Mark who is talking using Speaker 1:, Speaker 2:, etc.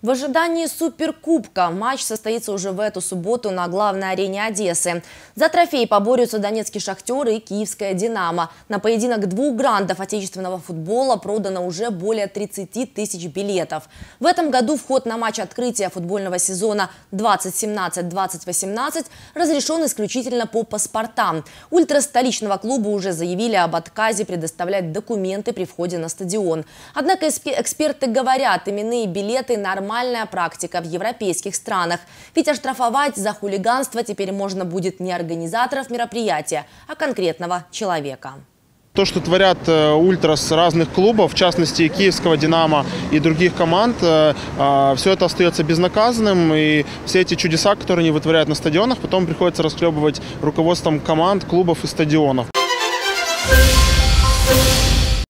Speaker 1: В ожидании Суперкубка матч состоится уже в эту субботу на главной арене Одессы. За трофей поборются донецкий «Шахтер» и киевская «Динамо». На поединок двух грандов отечественного футбола продано уже более 30 тысяч билетов. В этом году вход на матч открытия футбольного сезона 2017-2018 разрешен исключительно по паспортам. Ультра столичного клуба уже заявили об отказе предоставлять документы при входе на стадион. Однако эксперты говорят, именные билеты нормально нормальная практика в европейских странах. Ведь оштрафовать за хулиганство теперь можно будет не организаторов мероприятия, а конкретного человека
Speaker 2: то, что творят э, ультрас разных клубов, в частности киевского «Динамо» и других команд, э, а, все это остается безнаказанным. И все эти чудеса, которые они вытворяют на стадионах, потом приходится расклебывать руководством команд, клубов и стадионов.